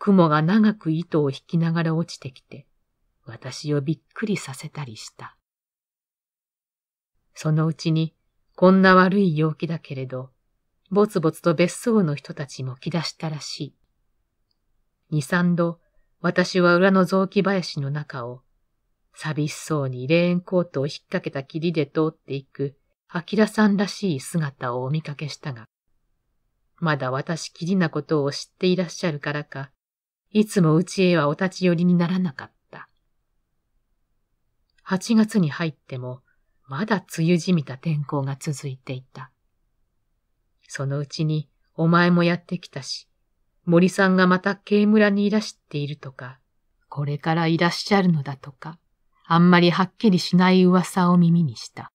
雲が長く糸を引きながら落ちてきて、私をびっくりさせたりした。そのうちに、こんな悪い陽気だけれど、ぼつぼつと別荘の人たちも来だしたらしい。二三度、私は裏の雑木林の中を、寂しそうにレーンコートを引っ掛けた霧で通っていく、明さんらしい姿をお見かけしたが、まだ私霧なことを知っていらっしゃるからか、いつもうちへはお立ち寄りにならなかった。8月に入っても、まだ梅雨じみた天候が続いていた。そのうちにお前もやってきたし、森さんがまた軽村にいらしているとか、これからいらっしゃるのだとか、あんまりはっきりしない噂を耳にした。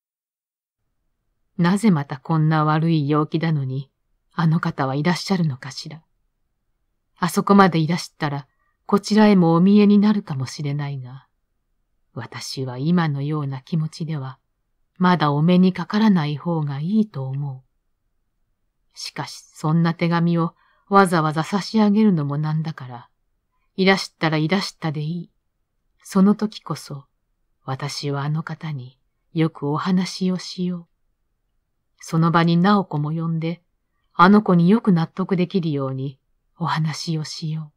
なぜまたこんな悪い陽気なのに、あの方はいらっしゃるのかしら。あそこまでいらしたら、こちらへもお見えになるかもしれないが、私は今のような気持ちでは、まだお目にかからない方がいいと思う。しかし、そんな手紙をわざわざ差し上げるのもなんだから、いらしたらいらしたでいい。その時こそ、私はあの方によくお話をしよう。その場に直子も呼んで、あの子によく納得できるようにお話をしよ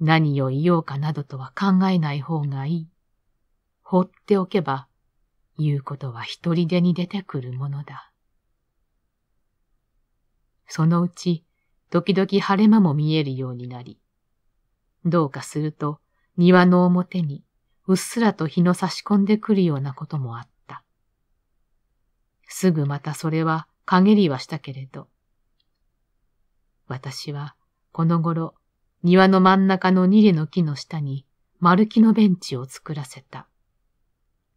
う。何を言おうかなどとは考えない方がいい。放っておけば、言うことは一人でに出てくるものだ。そのうち、時々晴れ間も見えるようになり、どうかすると、庭の表に、うっすらと日の差し込んでくるようなこともあった。すぐまたそれは陰りはしたけれど、私は、この頃、庭の真ん中のニレの木の下に、丸木のベンチを作らせた。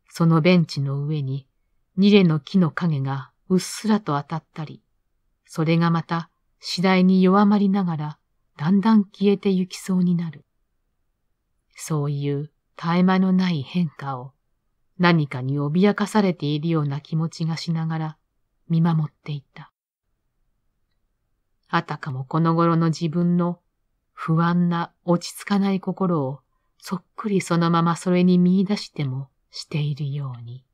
そのベンチの上に、ニレの木の影がうっすらと当たったり、それがまた次第に弱まりながら、だんだん消えてゆきそうになる。そういう絶え間のない変化を何かに脅かされているような気持ちがしながら見守っていた。あたかもこの頃の自分の不安な落ち着かない心をそっくりそのままそれに見出してもしているように。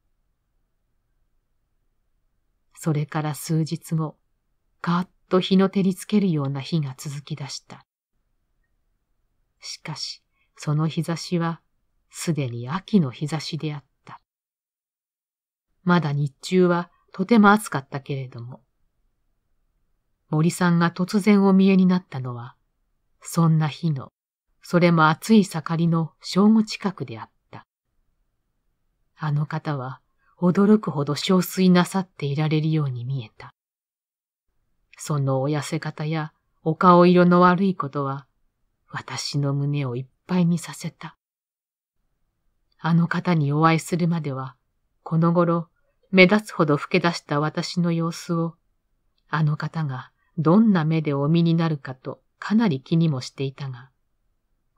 それから数日後、ーっと日の照りつけるような日が続き出した。しかし、その日差しは、すでに秋の日差しであった。まだ日中はとても暑かったけれども、森さんが突然お見えになったのは、そんな日の、それも暑い盛りの正午近くであった。あの方は、驚くほど憔悴なさっていられるように見えた。そのお痩せ方やお顔色の悪いことは、私の胸をいっぱいにさせた。あの方にお会いするまでは、この頃、目立つほど老け出した私の様子を、あの方がどんな目でお見になるかとかなり気にもしていたが、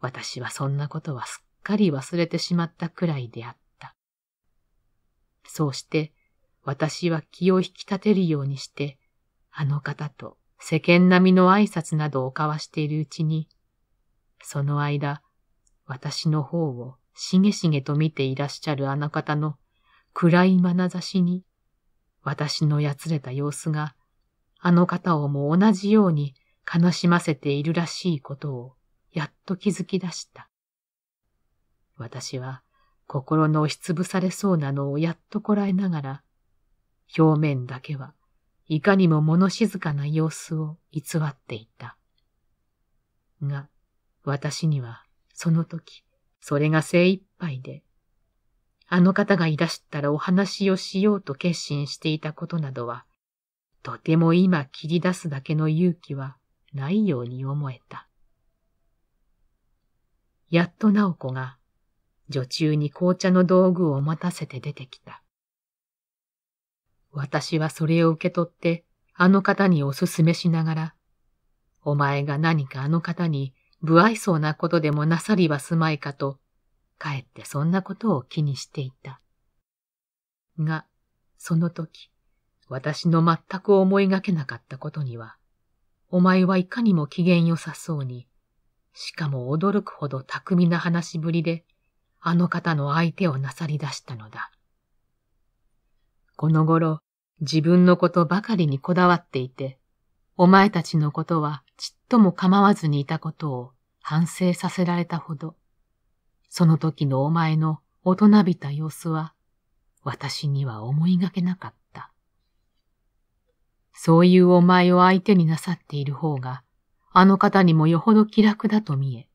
私はそんなことはすっかり忘れてしまったくらいであった。そうして、私は気を引き立てるようにして、あの方と世間並みの挨拶などを交わしているうちに、その間、私の方をしげしげと見ていらっしゃるあの方の暗い眼差しに、私のやつれた様子が、あの方をも同じように悲しませているらしいことを、やっと気づき出した。私は心の押しつぶされそうなのをやっとこらえながら、表面だけはいかにも物静かな様子を偽っていた。が、私には、その時、それが精一杯で、あの方がいらしたらお話をしようと決心していたことなどは、とても今切り出すだけの勇気はないように思えた。やっと直子が、女中に紅茶の道具を待たせて出てきた。私はそれを受け取って、あの方におすすめしながら、お前が何かあの方に不愛想なことでもなさりはすまいかと、かえってそんなことを気にしていた。が、その時、私の全く思いがけなかったことには、お前はいかにも機嫌良さそうに、しかも驚くほど巧みな話しぶりで、あの方の相手をなさり出したのだ。この頃、自分のことばかりにこだわっていて、お前たちのことはちっとも構わずにいたことを反省させられたほど、その時のお前の大人びた様子は、私には思いがけなかった。そういうお前を相手になさっている方が、あの方にもよほど気楽だと見え、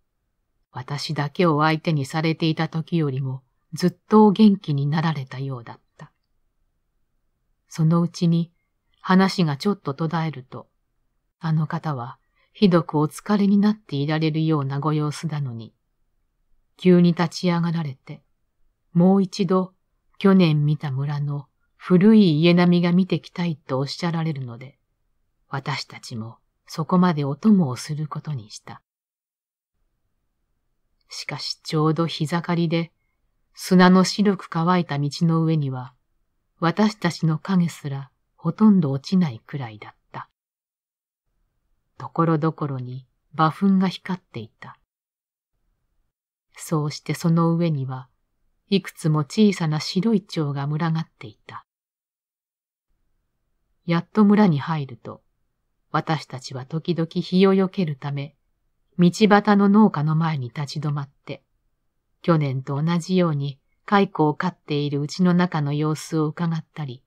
私だけを相手にされていた時よりもずっとお元気になられたようだった。そのうちに話がちょっと途絶えると、あの方はひどくお疲れになっていられるようなご様子なのに、急に立ち上がられて、もう一度去年見た村の古い家並みが見てきたいとおっしゃられるので、私たちもそこまでお供をすることにした。しかしちょうど日ざかりで、砂の白く乾いた道の上には、私たちの影すらほとんど落ちないくらいだった。ところどころに馬粉が光っていた。そうしてその上には、いくつも小さな白い蝶が群がっていた。やっと村に入ると、私たちは時々日をよけるため、道端の農家の前に立ち止まって、去年と同じように蚕を飼っているうちの中の様子を伺ったり、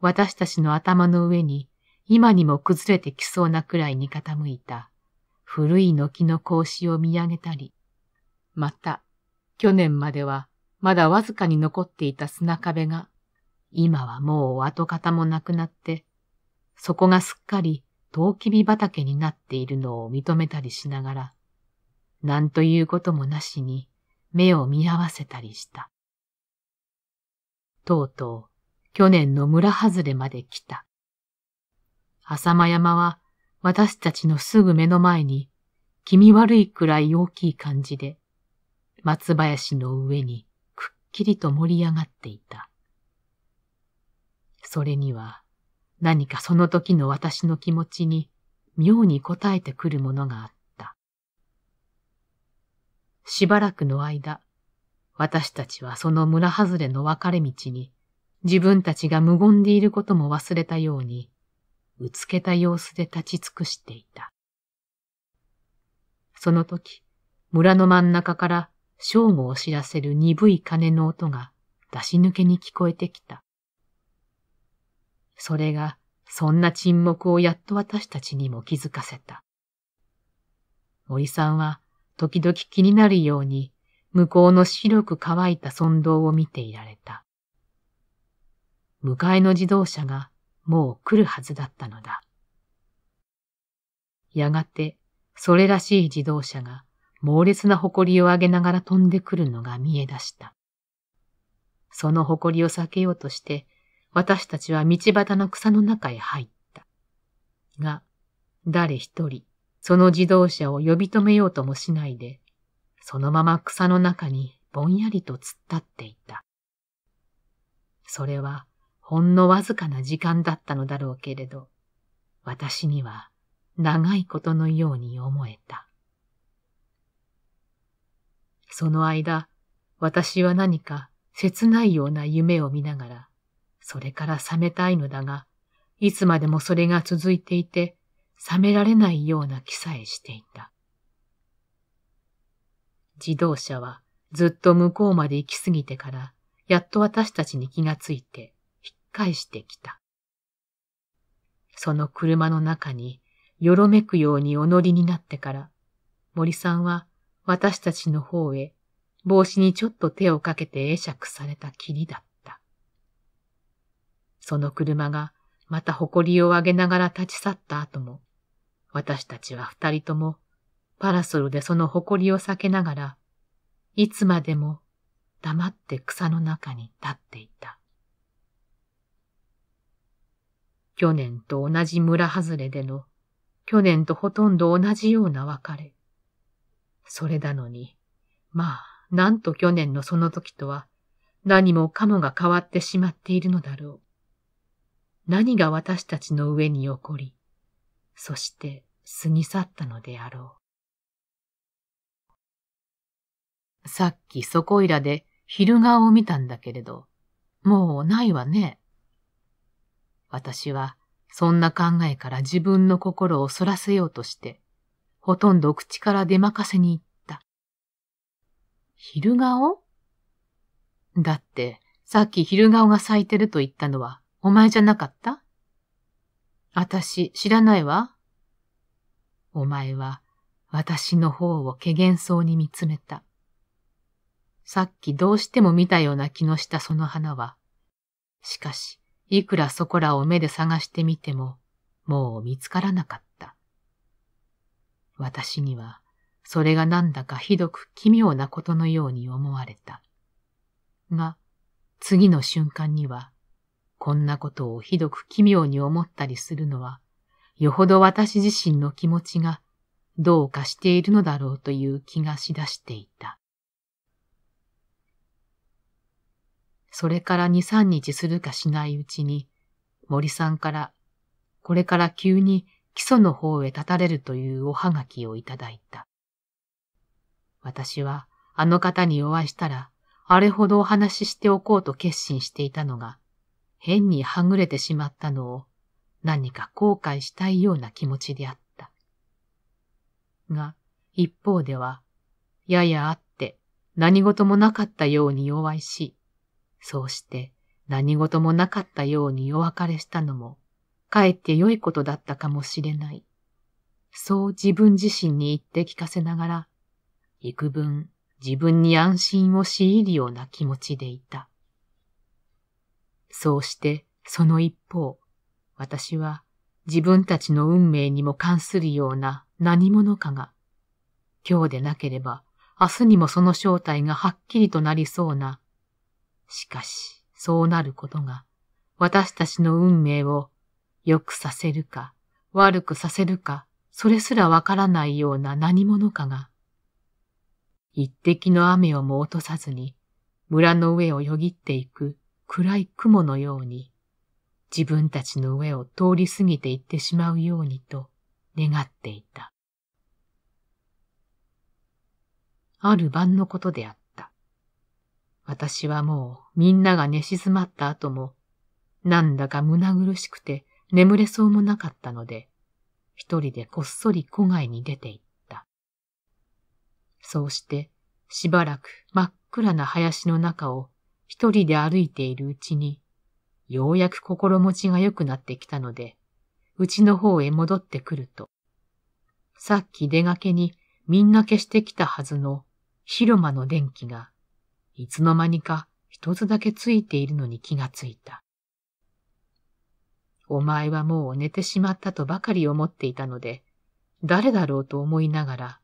私たちの頭の上に今にも崩れてきそうなくらいに傾いた古い軒の格子を見上げたり、また、去年まではまだわずかに残っていた砂壁が、今はもう跡形もなくなって、そこがすっかりウキビ畑になっているのを認めたりしながら、なんということもなしに目を見合わせたりした。とうとう去年の村外れまで来た。浅間山は私たちのすぐ目の前に気味悪いくらい大きい感じで松林の上にくっきりと盛り上がっていた。それには何かその時の私の気持ちに妙に応えてくるものがあった。しばらくの間、私たちはその村外れの分かれ道に、自分たちが無言でいることも忘れたように、うつけた様子で立ち尽くしていた。その時、村の真ん中から正午を知らせる鈍い鐘の音が出し抜けに聞こえてきた。それが、そんな沈黙をやっと私たちにも気づかせた。森さんは、時々気になるように、向こうの白く乾いた村道を見ていられた。迎えの自動車がもう来るはずだったのだ。やがて、それらしい自動車が猛烈な誇りを上げながら飛んでくるのが見え出した。その誇りを避けようとして、私たちは道端の草の中へ入った。が、誰一人、その自動車を呼び止めようともしないで、そのまま草の中にぼんやりと突っ立っていた。それはほんのわずかな時間だったのだろうけれど、私には長いことのように思えた。その間、私は何か切ないような夢を見ながら、それから覚めたいのだが、いつまでもそれが続いていて、覚められないような気さえしていた。自動車はずっと向こうまで行き過ぎてから、やっと私たちに気がついて、引っ返してきた。その車の中に、よろめくようにお乗りになってから、森さんは私たちの方へ、帽子にちょっと手をかけて会釈されたきりだった。その車が、また誇りを上げながら立ち去った後も、私たちは二人ともパラソルでその誇りを避けながら、いつまでも黙って草の中に立っていた。去年と同じ村外れでの、去年とほとんど同じような別れ。それなのに、まあ、なんと去年のその時とは、何もかもが変わってしまっているのだろう。何が私たちの上に起こり、そして過ぎ去ったのであろう。さっきそこいらで昼顔を見たんだけれど、もうないわね。私はそんな考えから自分の心をそらせようとして、ほとんど口から出まかせに言った。昼顔だって、さっき昼顔が咲いてると言ったのは、お前じゃなかった私知らないわ。お前は、私の方を怪げそうに見つめた。さっきどうしても見たような気のしたその花は、しかし、いくらそこらを目で探してみても、もう見つからなかった。私には、それがなんだかひどく奇妙なことのように思われた。が、次の瞬間には、こんなことをひどく奇妙に思ったりするのは、よほど私自身の気持ちがどうかしているのだろうという気がしだしていた。それから二三日するかしないうちに、森さんから、これから急に基礎の方へ立たれるというおはがきをいただいた。私は、あの方にお会いしたら、あれほどお話ししておこうと決心していたのが、変にはぐれてしまったのを、何か後悔したいような気持ちであった。が、一方では、ややあって、何事もなかったようにお会いし、そうして何事もなかったようにお別れしたのも、かえって良いことだったかもしれない。そう自分自身に言って聞かせながら、幾分自分に安心を強いるような気持ちでいた。そうしてその一方、私は自分たちの運命にも関するような何者かが、今日でなければ明日にもその正体がはっきりとなりそうなしかし、そうなることが、私たちの運命を良くさせるか、悪くさせるか、それすらわからないような何者かが、一滴の雨をも落とさずに、村の上をよぎっていく暗い雲のように、自分たちの上を通り過ぎていってしまうようにと願っていた。ある晩のことであった。私はもうみんなが寝静まった後も、なんだか胸苦しくて眠れそうもなかったので、一人でこっそり戸外に出て行った。そうして、しばらく真っ暗な林の中を一人で歩いているうちに、ようやく心持ちが良くなってきたので、うちの方へ戻ってくると、さっき出がけにみんな消してきたはずの広間の電気がいつの間にか一つだけついているのに気がついた。お前はもう寝てしまったとばかり思っていたので、誰だろうと思いながら、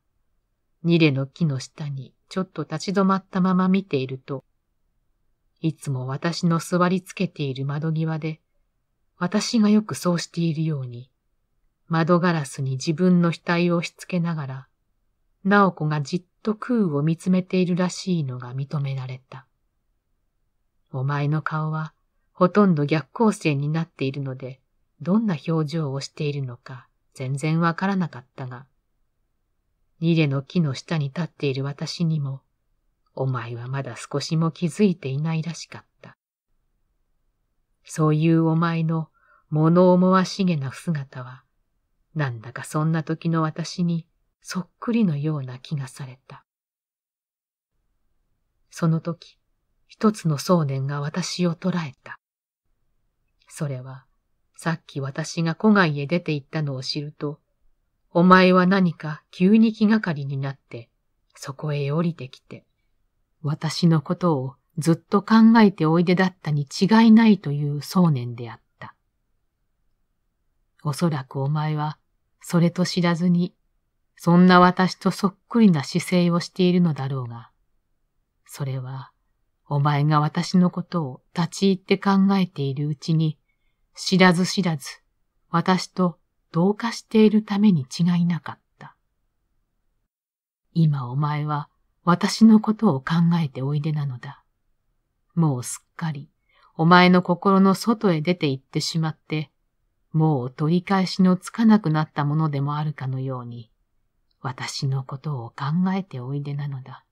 ニレの木の下にちょっと立ち止まったまま見ていると、いつも私の座りつけている窓際で、私がよくそうしているように、窓ガラスに自分の額を押し付けながら、ナオコがじっと空を見つめているらしいのが認められた。お前の顔はほとんど逆光線になっているので、どんな表情をしているのか全然わからなかったが、ニレの木の下に立っている私にも、お前はまだ少しも気づいていないらしかった。そういうお前の物思わしげな姿は、なんだかそんな時の私にそっくりのような気がされた。その時、一つの想念が私を捉えた。それは、さっき私が古外へ出て行ったのを知ると、お前は何か急に気がかりになって、そこへ降りてきて、私のことをずっと考えておいでだったに違いないという想念であった。おそらくお前は、それと知らずにそんな私とそっくりな姿勢をしているのだろうが、それは、お前が私のことを立ち入って考えているうちに、知らず知らず、私と同化しているために違いなかった。今お前は私のことを考えておいでなのだ。もうすっかりお前の心の外へ出て行ってしまって、もう取り返しのつかなくなったものでもあるかのように、私のことを考えておいでなのだ。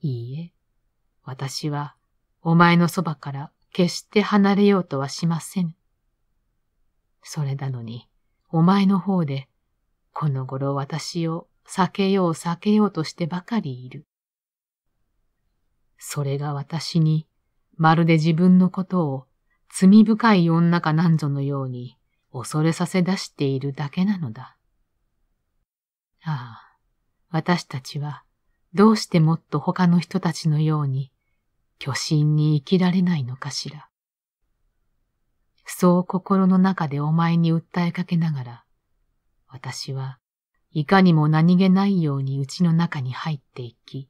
いいえ、私はお前のそばから決して離れようとはしません。それなのに、お前の方で、この頃私を避けよう避けようとしてばかりいる。それが私に、まるで自分のことを罪深い女かなんぞのように恐れさせ出しているだけなのだ。ああ、私たちはどうしてもっと他の人たちのように巨神に生きられないのかしら。そう心の中でお前に訴えかけながら、私はいかにも何気ないようにうちの中に入っていき、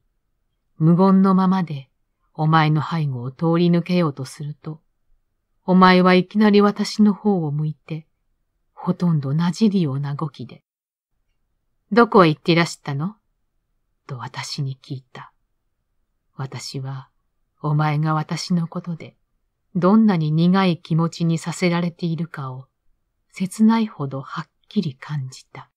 無言のままでお前の背後を通り抜けようとすると、お前はいきなり私の方を向いて、ほとんどなじるような語気で、どこへ行っていらしたのと私に聞いた。私は、お前が私のことで、どんなに苦い気持ちにさせられているかを、切ないほどはっきり感じた。